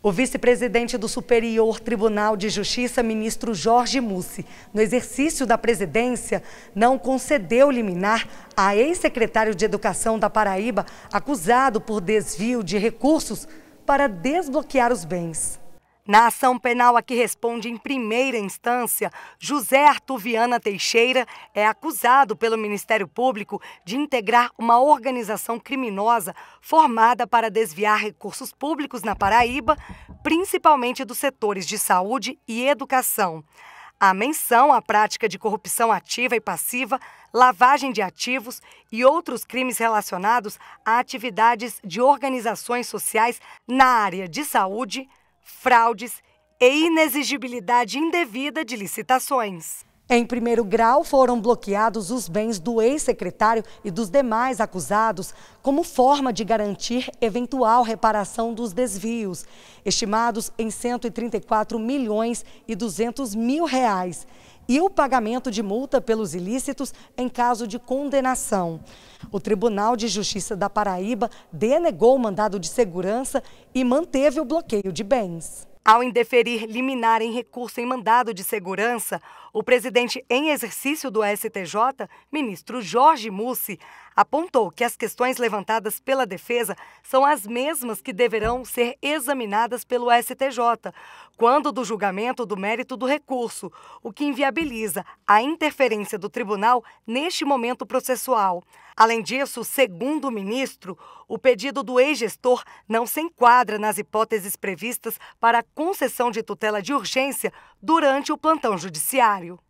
O vice-presidente do Superior Tribunal de Justiça, ministro Jorge Mussi, no exercício da presidência, não concedeu liminar a ex-secretário de Educação da Paraíba, acusado por desvio de recursos para desbloquear os bens. Na ação penal a que responde em primeira instância, José Arthur Viana Teixeira é acusado pelo Ministério Público de integrar uma organização criminosa formada para desviar recursos públicos na Paraíba, principalmente dos setores de saúde e educação. A menção à prática de corrupção ativa e passiva, lavagem de ativos e outros crimes relacionados a atividades de organizações sociais na área de saúde, fraudes e inexigibilidade indevida de licitações. Em primeiro grau, foram bloqueados os bens do ex-secretário e dos demais acusados, como forma de garantir eventual reparação dos desvios, estimados em 134 milhões e 200 mil reais e o pagamento de multa pelos ilícitos em caso de condenação. O Tribunal de Justiça da Paraíba denegou o mandado de segurança e manteve o bloqueio de bens. Ao indeferir liminar em recurso em mandado de segurança, o presidente em exercício do STJ, ministro Jorge Mussi, apontou que as questões levantadas pela defesa são as mesmas que deverão ser examinadas pelo STJ, quando do julgamento do mérito do recurso, o que inviabiliza a interferência do tribunal neste momento processual. Além disso, segundo o ministro, o pedido do ex-gestor não se enquadra nas hipóteses previstas para a concessão de tutela de urgência durante o plantão judiciário.